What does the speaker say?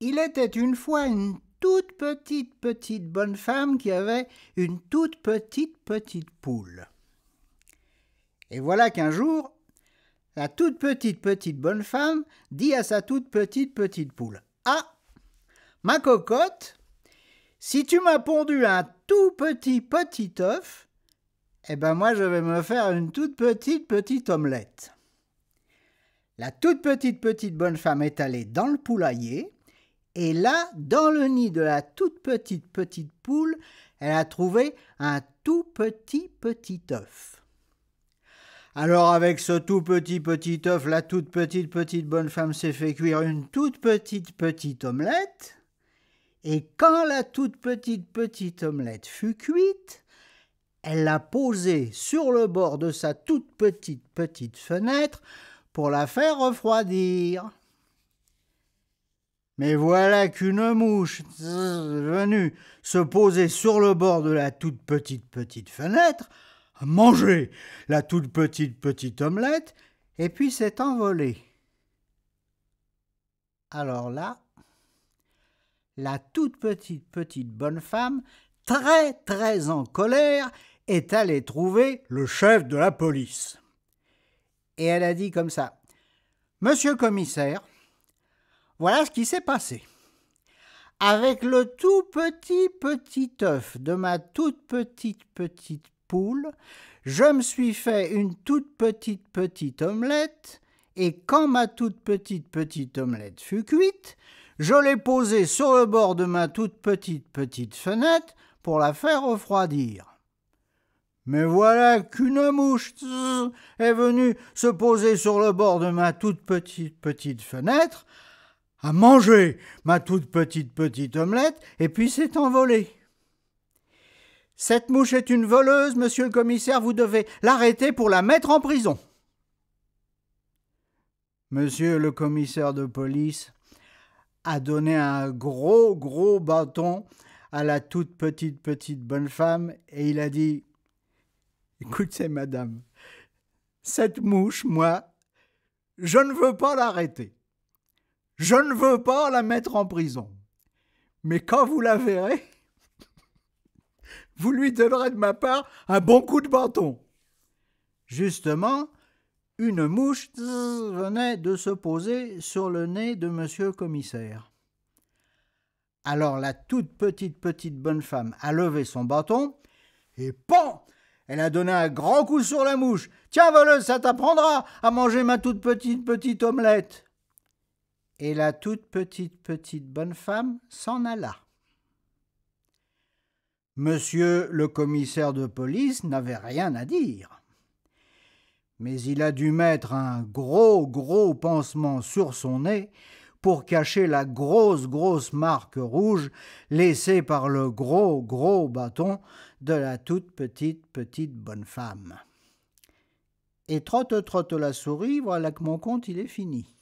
Il était une fois une toute petite petite bonne femme qui avait une toute petite petite poule. Et voilà qu'un jour, la toute petite petite bonne femme dit à sa toute petite petite poule Ah Ma cocotte, si tu m'as pondu un tout petit petit œuf, eh ben moi je vais me faire une toute petite petite omelette. La toute petite petite bonne femme est allée dans le poulailler et là, dans le nid de la toute petite petite poule, elle a trouvé un tout petit petit œuf. Alors avec ce tout petit petit œuf, la toute petite petite bonne femme s'est fait cuire une toute petite petite omelette. Et quand la toute petite petite omelette fut cuite, elle l'a posée sur le bord de sa toute petite petite fenêtre pour la faire refroidir. Mais voilà qu'une mouche venue se poser sur le bord de la toute petite petite fenêtre, manger la toute petite petite omelette, et puis s'est envolée. Alors là, la toute petite petite bonne femme, très très en colère, est allée trouver le chef de la police. Et elle a dit comme ça Monsieur commissaire, voilà ce qui s'est passé. Avec le tout petit petit œuf de ma toute petite petite poule, je me suis fait une toute petite petite omelette, et quand ma toute petite petite omelette fut cuite, je l'ai posée sur le bord de ma toute petite petite fenêtre pour la faire refroidir. Mais voilà qu'une mouche est venue se poser sur le bord de ma toute petite petite fenêtre, a mangé ma toute petite petite omelette et puis s'est envolée. Cette mouche est une voleuse, monsieur le commissaire, vous devez l'arrêter pour la mettre en prison. Monsieur le commissaire de police a donné un gros gros bâton à la toute petite petite bonne femme et il a dit Écoutez, madame, cette mouche, moi, je ne veux pas l'arrêter. Je ne veux pas la mettre en prison. Mais quand vous la verrez, vous lui donnerez de ma part un bon coup de bâton. Justement, une mouche venait de se poser sur le nez de monsieur le commissaire. Alors la toute petite petite bonne femme a levé son bâton et pan Elle a donné un grand coup sur la mouche. Tiens, voleuse, ça t'apprendra à manger ma toute petite petite omelette. Et la toute petite petite bonne femme s'en alla. Monsieur le commissaire de police n'avait rien à dire. Mais il a dû mettre un gros gros pansement sur son nez pour cacher la grosse grosse marque rouge laissée par le gros gros bâton de la toute petite petite bonne femme. Et trotte trotte la souris, voilà que mon compte il est fini.